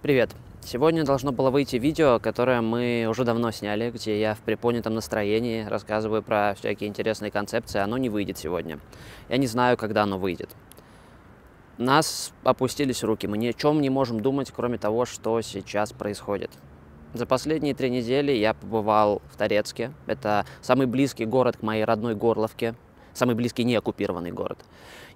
Привет! Сегодня должно было выйти видео, которое мы уже давно сняли, где я в приподнятом настроении рассказываю про всякие интересные концепции. Оно не выйдет сегодня. Я не знаю, когда оно выйдет. Нас опустились руки. Мы ни о чем не можем думать, кроме того, что сейчас происходит. За последние три недели я побывал в Торецке. Это самый близкий город к моей родной Горловке, самый близкий неоккупированный город.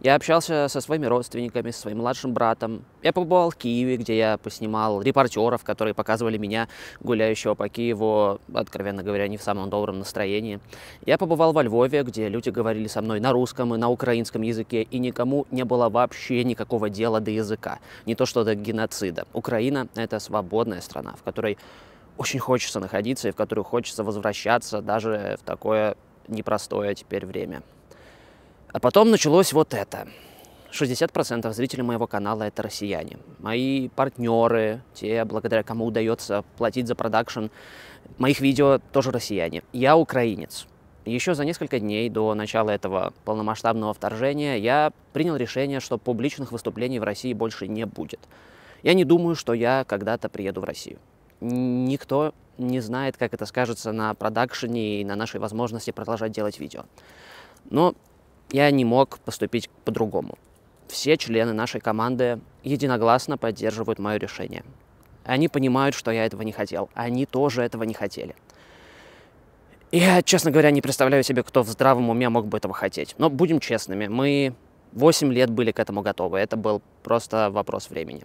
Я общался со своими родственниками, со своим младшим братом. Я побывал в Киеве, где я поснимал репортеров, которые показывали меня, гуляющего по Киеву, откровенно говоря, не в самом добром настроении. Я побывал во Львове, где люди говорили со мной на русском и на украинском языке, и никому не было вообще никакого дела до языка. Не то что до геноцида. Украина — это свободная страна, в которой очень хочется находиться и в которую хочется возвращаться даже в такое непростое теперь время. А потом началось вот это. 60% зрителей моего канала — это россияне. Мои партнеры, те, благодаря кому удается платить за продакшн, моих видео тоже россияне. Я украинец. Еще за несколько дней до начала этого полномасштабного вторжения я принял решение, что публичных выступлений в России больше не будет. Я не думаю, что я когда-то приеду в Россию. Никто не знает, как это скажется на продакшене и на нашей возможности продолжать делать видео. Но я не мог поступить по-другому. Все члены нашей команды единогласно поддерживают мое решение. Они понимают, что я этого не хотел. Они тоже этого не хотели. Я, честно говоря, не представляю себе, кто в здравом уме мог бы этого хотеть. Но будем честными, мы 8 лет были к этому готовы. Это был просто вопрос времени.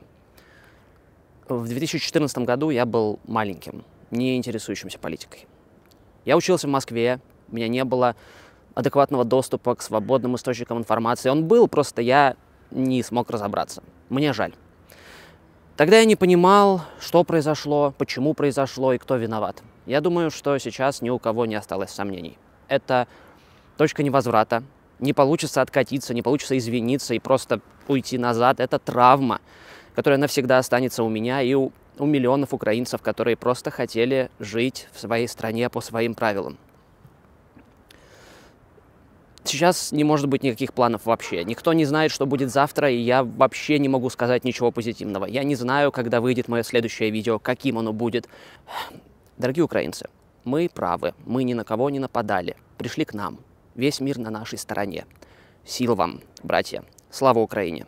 В 2014 году я был маленьким, не интересующимся политикой. Я учился в Москве, у меня не было адекватного доступа к свободным источникам информации. Он был, просто я не смог разобраться. Мне жаль. Тогда я не понимал, что произошло, почему произошло и кто виноват. Я думаю, что сейчас ни у кого не осталось сомнений. Это точка невозврата. Не получится откатиться, не получится извиниться и просто уйти назад. Это травма, которая навсегда останется у меня и у, у миллионов украинцев, которые просто хотели жить в своей стране по своим правилам. Сейчас не может быть никаких планов вообще. Никто не знает, что будет завтра, и я вообще не могу сказать ничего позитивного. Я не знаю, когда выйдет мое следующее видео, каким оно будет. Дорогие украинцы, мы правы, мы ни на кого не нападали. Пришли к нам. Весь мир на нашей стороне. Сил вам, братья. Слава Украине!